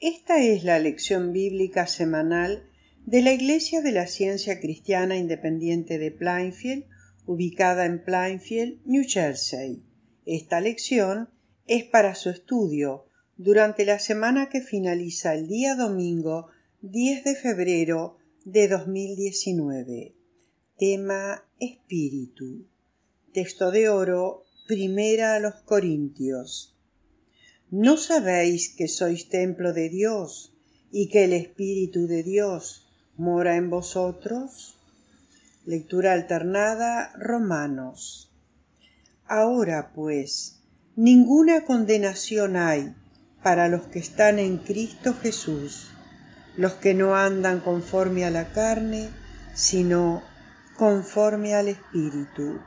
Esta es la lección bíblica semanal de la Iglesia de la Ciencia Cristiana Independiente de Plainfield, ubicada en Plainfield, New Jersey. Esta lección es para su estudio durante la semana que finaliza el día domingo 10 de febrero de 2019. Tema Espíritu. Texto de oro, primera a los Corintios ¿No sabéis que sois templo de Dios y que el Espíritu de Dios mora en vosotros? Lectura alternada Romanos. Ahora pues, ninguna condenación hay para los que están en Cristo Jesús, los que no andan conforme a la carne, sino conforme al Espíritu.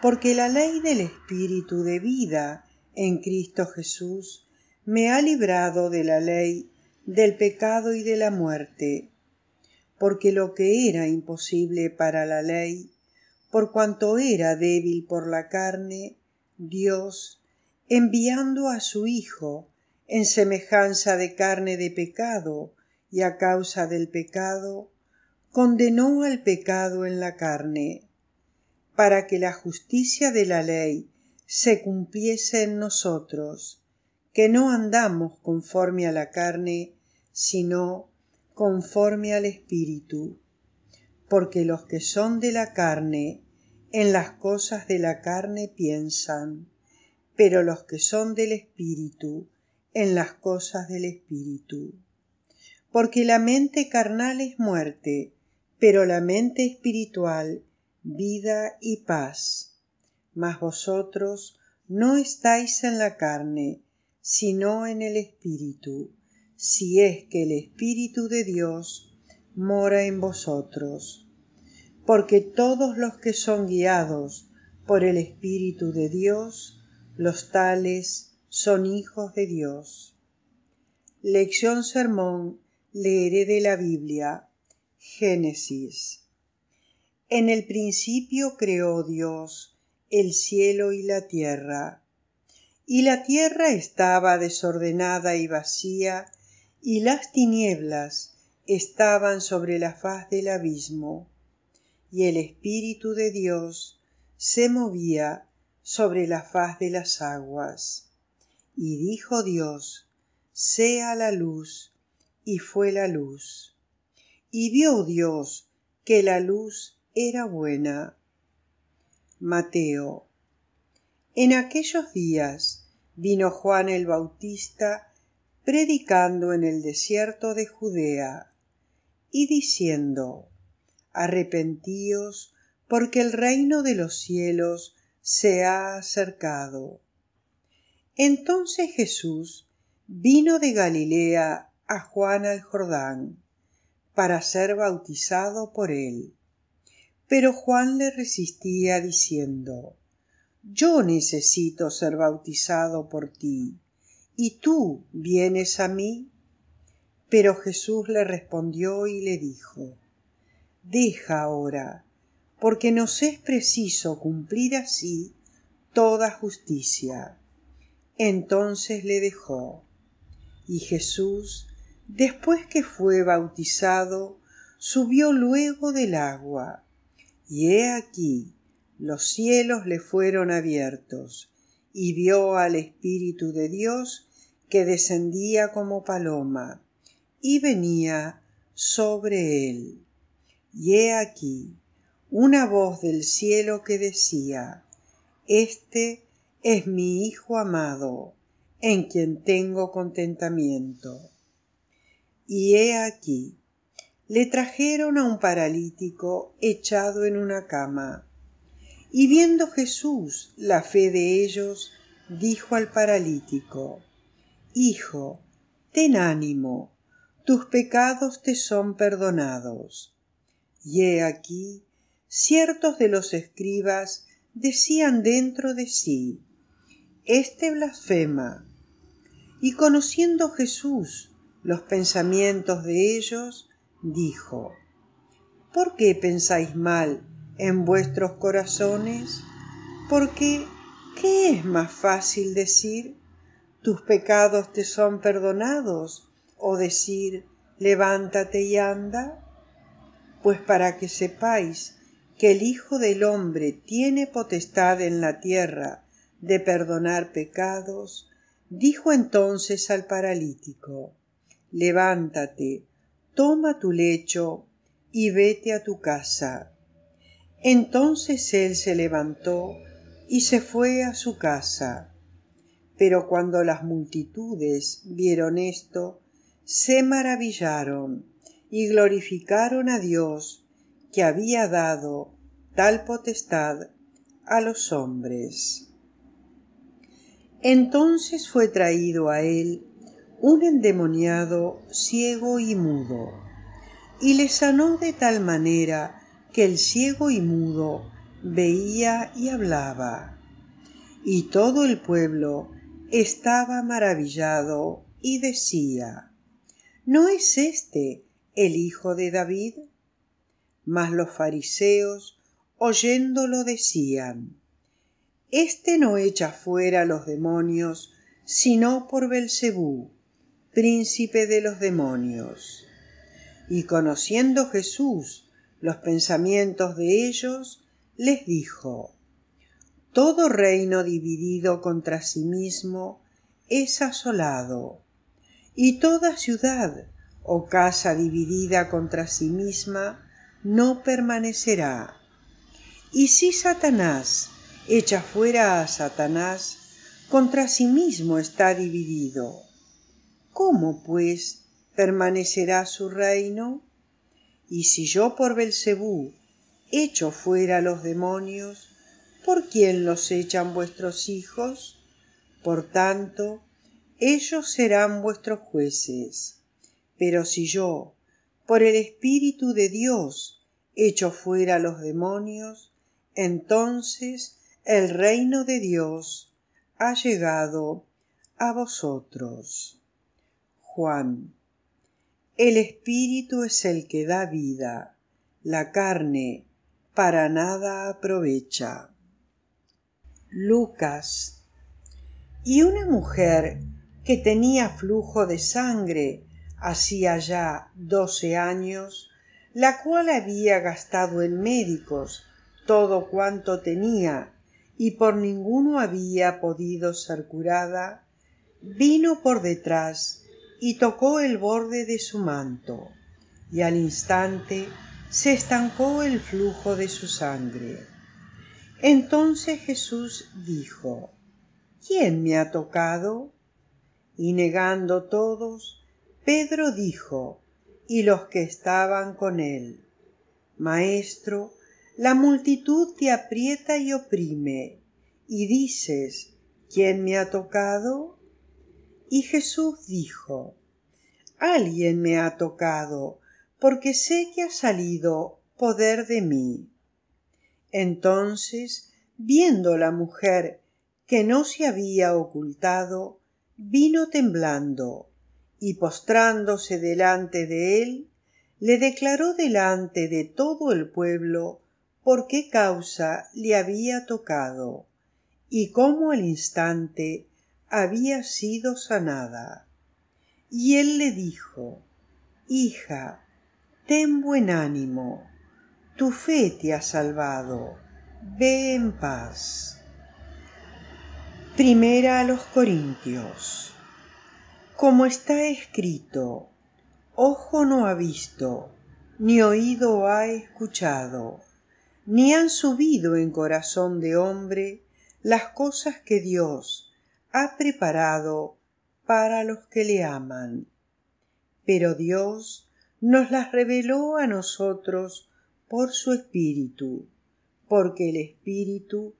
Porque la ley del Espíritu de vida en Cristo Jesús, me ha librado de la ley, del pecado y de la muerte. Porque lo que era imposible para la ley, por cuanto era débil por la carne, Dios, enviando a su Hijo, en semejanza de carne de pecado y a causa del pecado, condenó al pecado en la carne, para que la justicia de la ley se cumpliese en nosotros, que no andamos conforme a la carne, sino conforme al Espíritu, porque los que son de la carne, en las cosas de la carne piensan, pero los que son del Espíritu, en las cosas del Espíritu. Porque la mente carnal es muerte, pero la mente espiritual, vida y paz mas vosotros no estáis en la carne, sino en el Espíritu, si es que el Espíritu de Dios mora en vosotros. Porque todos los que son guiados por el Espíritu de Dios, los tales son hijos de Dios. Lección Sermón, leeré de la Biblia. Génesis. En el principio creó Dios el cielo y la tierra. Y la tierra estaba desordenada y vacía, y las tinieblas estaban sobre la faz del abismo, y el Espíritu de Dios se movía sobre la faz de las aguas. Y dijo Dios, sea la luz, y fue la luz. Y vio Dios que la luz era buena, Mateo. En aquellos días vino Juan el Bautista predicando en el desierto de Judea y diciendo, Arrepentíos porque el reino de los cielos se ha acercado. Entonces Jesús vino de Galilea a Juan al Jordán para ser bautizado por él. Pero Juan le resistía diciendo Yo necesito ser bautizado por ti, y tú vienes a mí. Pero Jesús le respondió y le dijo Deja ahora, porque nos es preciso cumplir así toda justicia. Entonces le dejó. Y Jesús, después que fue bautizado, subió luego del agua y he aquí, los cielos le fueron abiertos, y vio al Espíritu de Dios que descendía como paloma, y venía sobre él. Y he aquí, una voz del cielo que decía, Este es mi Hijo amado, en quien tengo contentamiento. Y he aquí, le trajeron a un paralítico echado en una cama. Y viendo Jesús la fe de ellos, dijo al paralítico, Hijo, ten ánimo, tus pecados te son perdonados. Y he aquí, ciertos de los escribas decían dentro de sí, Este blasfema. Y conociendo Jesús los pensamientos de ellos, dijo, ¿Por qué pensáis mal en vuestros corazones? Porque, ¿qué es más fácil decir, tus pecados te son perdonados? O decir, levántate y anda? Pues para que sepáis que el Hijo del Hombre tiene potestad en la tierra de perdonar pecados, dijo entonces al paralítico, levántate, toma tu lecho y vete a tu casa. Entonces él se levantó y se fue a su casa. Pero cuando las multitudes vieron esto, se maravillaron y glorificaron a Dios que había dado tal potestad a los hombres. Entonces fue traído a él un endemoniado ciego y mudo, y le sanó de tal manera que el ciego y mudo veía y hablaba. Y todo el pueblo estaba maravillado y decía, ¿no es este el hijo de David? Mas los fariseos, oyéndolo, decían, Este no echa fuera los demonios, sino por Belcebú, príncipe de los demonios. Y conociendo Jesús los pensamientos de ellos, les dijo, Todo reino dividido contra sí mismo es asolado, y toda ciudad o casa dividida contra sí misma no permanecerá. Y si Satanás echa fuera a Satanás, contra sí mismo está dividido ¿Cómo, pues, permanecerá su reino? Y si yo por Belzebú echo fuera los demonios, ¿por quién los echan vuestros hijos? Por tanto, ellos serán vuestros jueces. Pero si yo, por el Espíritu de Dios, echo fuera los demonios, entonces el reino de Dios ha llegado a vosotros. Juan. El espíritu es el que da vida, la carne para nada aprovecha. Lucas. Y una mujer que tenía flujo de sangre hacía ya doce años, la cual había gastado en médicos todo cuanto tenía y por ninguno había podido ser curada, vino por detrás y tocó el borde de su manto, y al instante se estancó el flujo de su sangre. Entonces Jesús dijo, ¿Quién me ha tocado? Y negando todos, Pedro dijo, y los que estaban con él, Maestro, la multitud te aprieta y oprime, y dices, ¿quién me ha tocado? Y Jesús dijo, Alguien me ha tocado, porque sé que ha salido poder de mí. Entonces, viendo la mujer que no se había ocultado, vino temblando, y postrándose delante de él, le declaró delante de todo el pueblo por qué causa le había tocado, y cómo al instante había sido sanada. Y él le dijo, Hija, ten buen ánimo, tu fe te ha salvado, ve en paz. Primera a los Corintios. Como está escrito, ojo no ha visto, ni oído ha escuchado, ni han subido en corazón de hombre las cosas que Dios ha preparado para los que le aman. Pero Dios nos las reveló a nosotros por su Espíritu, porque el Espíritu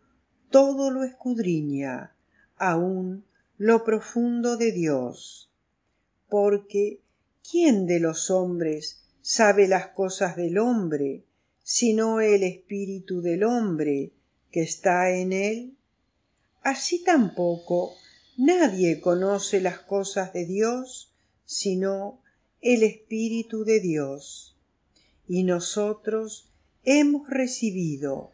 todo lo escudriña, aun lo profundo de Dios. Porque, ¿quién de los hombres sabe las cosas del hombre, sino el Espíritu del hombre que está en él? Así tampoco Nadie conoce las cosas de Dios sino el Espíritu de Dios. Y nosotros hemos recibido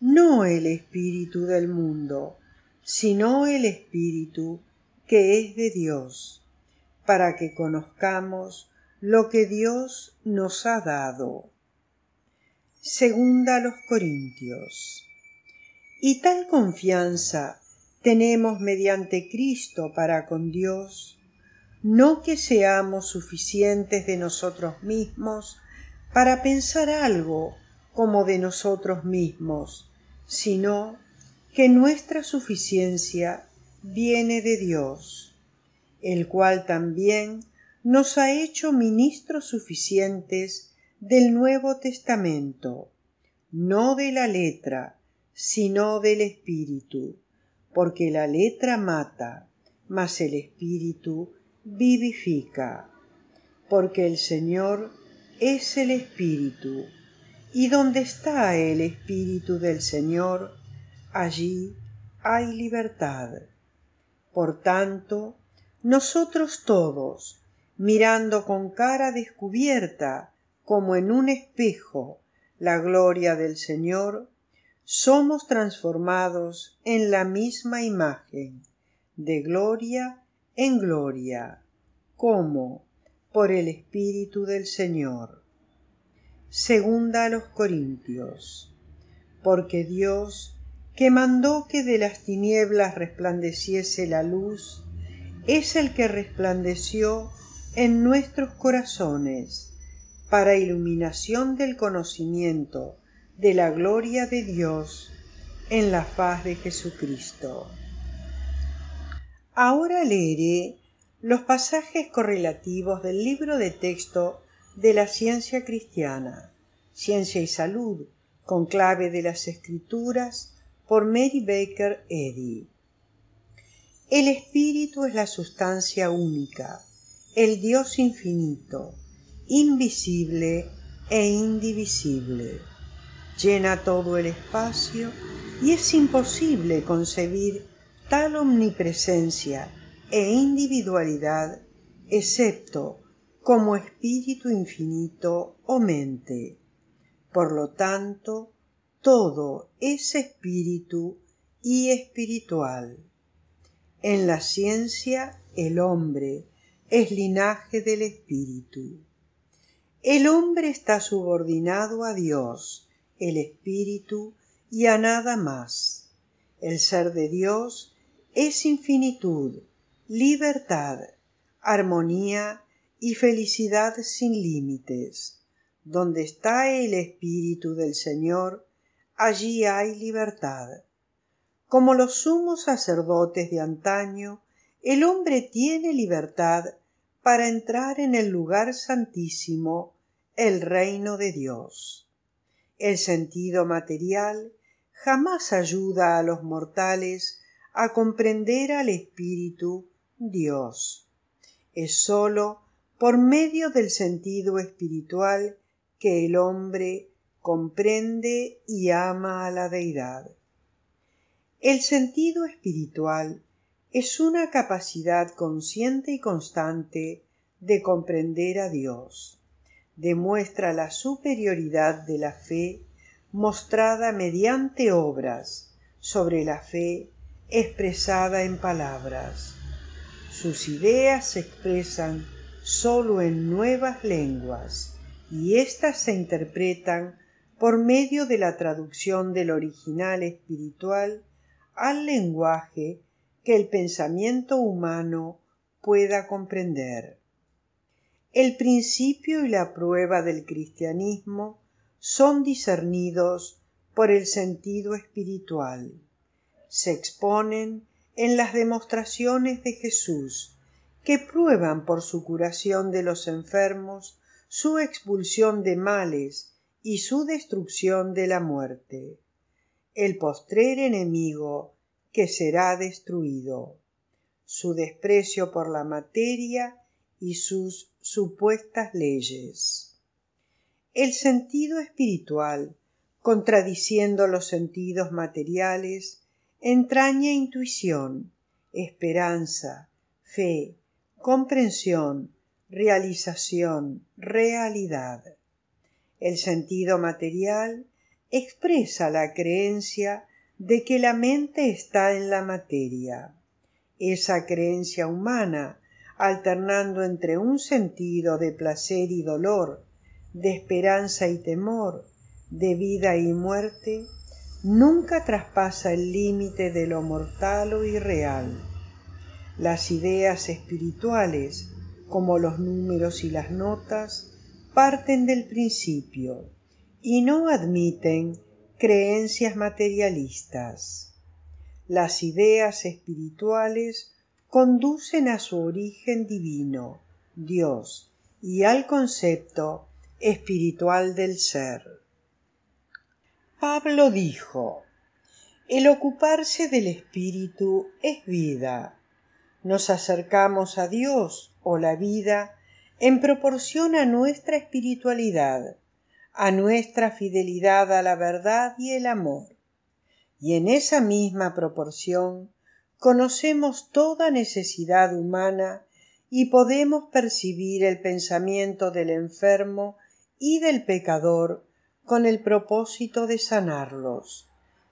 no el Espíritu del mundo, sino el Espíritu que es de Dios, para que conozcamos lo que Dios nos ha dado. Segunda a los Corintios. Y tal confianza tenemos mediante Cristo para con Dios, no que seamos suficientes de nosotros mismos para pensar algo como de nosotros mismos, sino que nuestra suficiencia viene de Dios, el cual también nos ha hecho ministros suficientes del Nuevo Testamento, no de la letra, sino del Espíritu porque la letra mata, mas el espíritu vivifica, porque el Señor es el espíritu, y donde está el espíritu del Señor, allí hay libertad. Por tanto, nosotros todos, mirando con cara descubierta, como en un espejo, la gloria del Señor, somos transformados en la misma imagen, de gloria en gloria. como Por el Espíritu del Señor. Segunda a los Corintios. Porque Dios, que mandó que de las tinieblas resplandeciese la luz, es el que resplandeció en nuestros corazones para iluminación del conocimiento de la gloria de Dios en la faz de Jesucristo. Ahora leeré los pasajes correlativos del libro de texto de la ciencia cristiana, Ciencia y Salud, con clave de las escrituras, por Mary Baker Eddy. El espíritu es la sustancia única, el Dios infinito, invisible e indivisible llena todo el espacio y es imposible concebir tal omnipresencia e individualidad excepto como espíritu infinito o mente. Por lo tanto, todo es espíritu y espiritual. En la ciencia el hombre es linaje del espíritu. El hombre está subordinado a Dios el espíritu y a nada más. El ser de Dios es infinitud, libertad, armonía y felicidad sin límites. Donde está el espíritu del Señor, allí hay libertad. Como los sumos sacerdotes de antaño, el hombre tiene libertad para entrar en el lugar santísimo, el reino de Dios. El sentido material jamás ayuda a los mortales a comprender al Espíritu Dios. Es sólo por medio del sentido espiritual que el hombre comprende y ama a la deidad. El sentido espiritual es una capacidad consciente y constante de comprender a Dios demuestra la superioridad de la fe mostrada mediante obras sobre la fe expresada en palabras. Sus ideas se expresan sólo en nuevas lenguas y éstas se interpretan por medio de la traducción del original espiritual al lenguaje que el pensamiento humano pueda comprender el principio y la prueba del cristianismo son discernidos por el sentido espiritual. Se exponen en las demostraciones de Jesús, que prueban por su curación de los enfermos, su expulsión de males y su destrucción de la muerte. El postrer enemigo que será destruido. Su desprecio por la materia y sus supuestas leyes. El sentido espiritual, contradiciendo los sentidos materiales, entraña intuición, esperanza, fe, comprensión, realización, realidad. El sentido material expresa la creencia de que la mente está en la materia. Esa creencia humana alternando entre un sentido de placer y dolor, de esperanza y temor, de vida y muerte, nunca traspasa el límite de lo mortal o irreal. Las ideas espirituales, como los números y las notas, parten del principio y no admiten creencias materialistas. Las ideas espirituales conducen a su origen divino, Dios, y al concepto espiritual del ser. Pablo dijo, el ocuparse del espíritu es vida. Nos acercamos a Dios o la vida en proporción a nuestra espiritualidad, a nuestra fidelidad a la verdad y el amor. Y en esa misma proporción conocemos toda necesidad humana y podemos percibir el pensamiento del enfermo y del pecador con el propósito de sanarlos.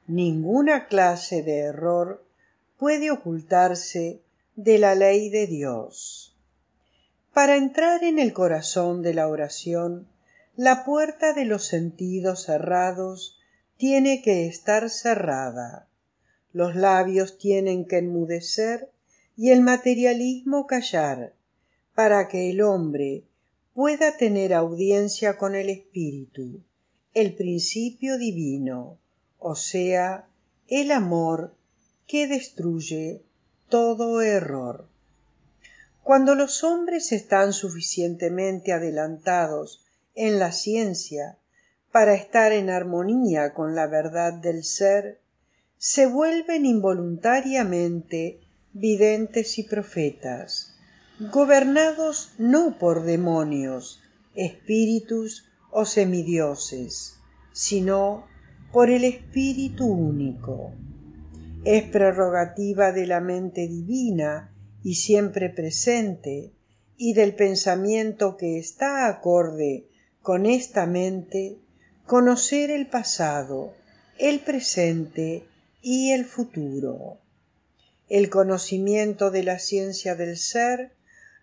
Ninguna clase de error puede ocultarse de la ley de Dios. Para entrar en el corazón de la oración, la puerta de los sentidos cerrados tiene que estar cerrada los labios tienen que enmudecer y el materialismo callar, para que el hombre pueda tener audiencia con el espíritu, el principio divino, o sea, el amor que destruye todo error. Cuando los hombres están suficientemente adelantados en la ciencia para estar en armonía con la verdad del ser, se vuelven involuntariamente videntes y profetas, gobernados no por demonios, espíritus o semidioses, sino por el Espíritu único. Es prerrogativa de la mente divina y siempre presente, y del pensamiento que está acorde con esta mente, conocer el pasado, el presente y el futuro. El conocimiento de la ciencia del ser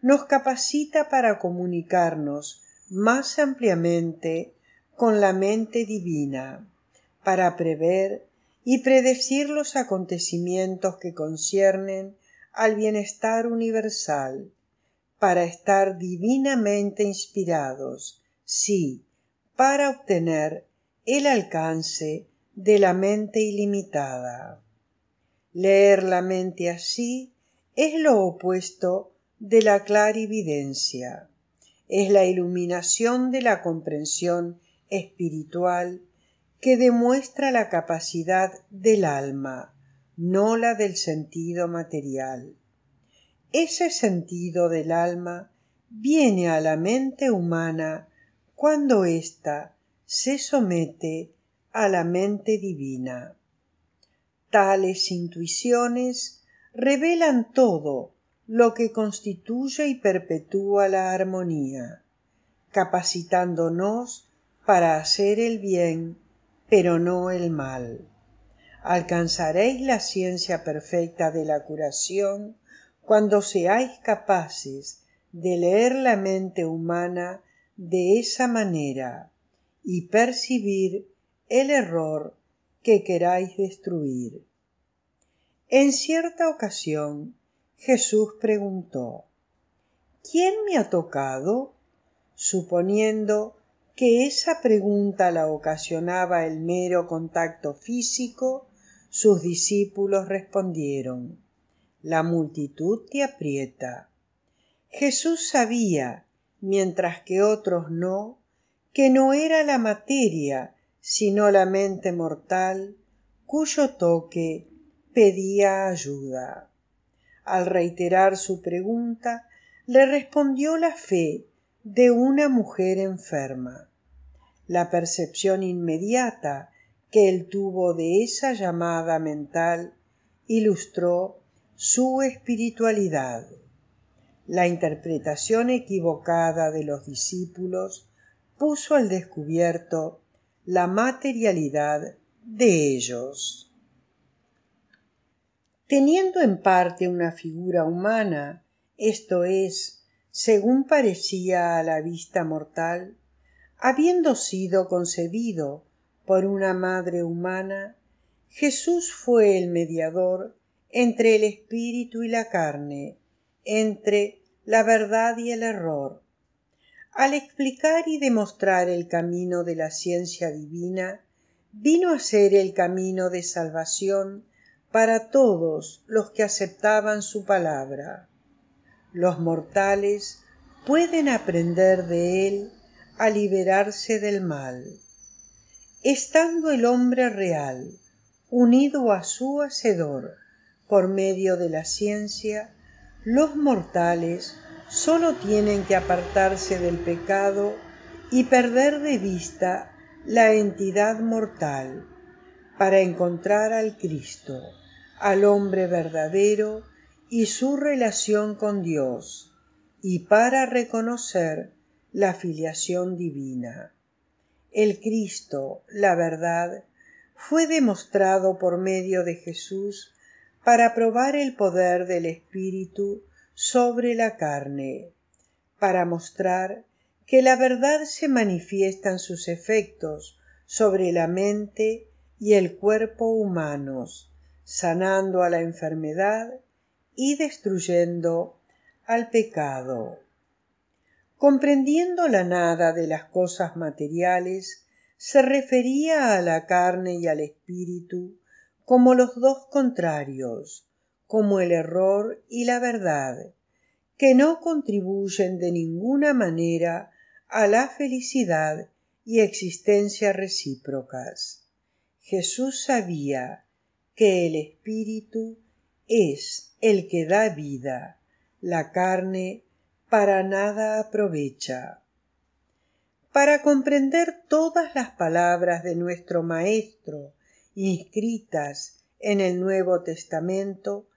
nos capacita para comunicarnos más ampliamente con la mente divina, para prever y predecir los acontecimientos que conciernen al bienestar universal, para estar divinamente inspirados, sí, para obtener el alcance de la mente ilimitada. Leer la mente así es lo opuesto de la clarividencia, es la iluminación de la comprensión espiritual que demuestra la capacidad del alma, no la del sentido material. Ese sentido del alma viene a la mente humana cuando ésta se somete a la mente divina. Tales intuiciones revelan todo lo que constituye y perpetúa la armonía, capacitándonos para hacer el bien, pero no el mal. Alcanzaréis la ciencia perfecta de la curación cuando seáis capaces de leer la mente humana de esa manera y percibir el error que queráis destruir. En cierta ocasión Jesús preguntó, ¿quién me ha tocado? Suponiendo que esa pregunta la ocasionaba el mero contacto físico, sus discípulos respondieron, La multitud te aprieta. Jesús sabía, mientras que otros no, que no era la materia sino la mente mortal cuyo toque pedía ayuda. Al reiterar su pregunta, le respondió la fe de una mujer enferma. La percepción inmediata que él tuvo de esa llamada mental ilustró su espiritualidad. La interpretación equivocada de los discípulos puso al descubierto la materialidad de ellos. Teniendo en parte una figura humana, esto es, según parecía a la vista mortal, habiendo sido concebido por una madre humana, Jesús fue el mediador entre el espíritu y la carne, entre la verdad y el error, al explicar y demostrar el camino de la ciencia divina, vino a ser el camino de salvación para todos los que aceptaban su palabra. Los mortales pueden aprender de él a liberarse del mal. Estando el hombre real unido a su Hacedor por medio de la ciencia, los mortales Solo tienen que apartarse del pecado y perder de vista la entidad mortal para encontrar al Cristo, al hombre verdadero y su relación con Dios, y para reconocer la filiación divina. El Cristo, la verdad, fue demostrado por medio de Jesús para probar el poder del Espíritu sobre la carne, para mostrar que la verdad se manifiesta en sus efectos sobre la mente y el cuerpo humanos, sanando a la enfermedad y destruyendo al pecado. Comprendiendo la nada de las cosas materiales, se refería a la carne y al espíritu como los dos contrarios, como el error y la verdad, que no contribuyen de ninguna manera a la felicidad y existencia recíprocas. Jesús sabía que el Espíritu es el que da vida, la carne para nada aprovecha. Para comprender todas las palabras de nuestro Maestro inscritas en el Nuevo Testamento,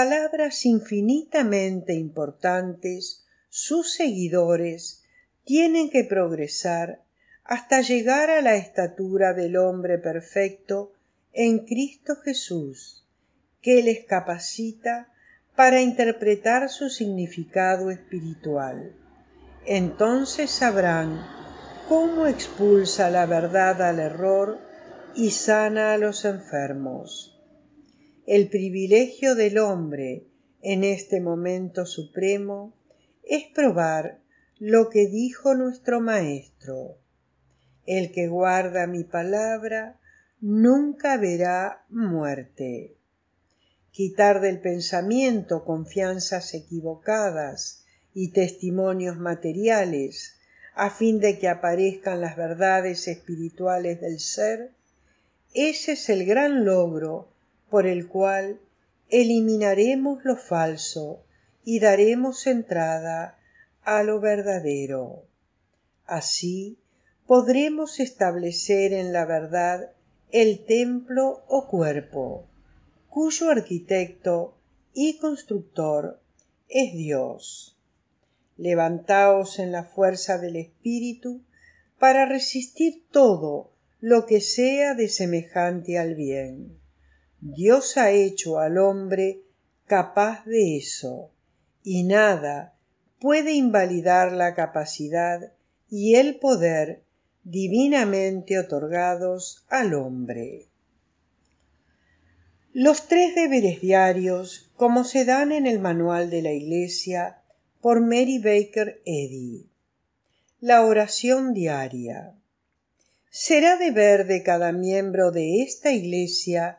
palabras infinitamente importantes, sus seguidores tienen que progresar hasta llegar a la estatura del hombre perfecto en Cristo Jesús, que les capacita para interpretar su significado espiritual. Entonces sabrán cómo expulsa la verdad al error y sana a los enfermos el privilegio del hombre en este momento supremo es probar lo que dijo nuestro Maestro. El que guarda mi palabra nunca verá muerte. Quitar del pensamiento confianzas equivocadas y testimonios materiales a fin de que aparezcan las verdades espirituales del ser, ese es el gran logro por el cual eliminaremos lo falso y daremos entrada a lo verdadero. Así podremos establecer en la verdad el templo o cuerpo, cuyo arquitecto y constructor es Dios. Levantaos en la fuerza del Espíritu para resistir todo lo que sea de semejante al bien. Dios ha hecho al hombre capaz de eso, y nada puede invalidar la capacidad y el poder divinamente otorgados al hombre. Los tres deberes diarios, como se dan en el Manual de la Iglesia por Mary Baker Eddy. La oración diaria. Será deber de cada miembro de esta Iglesia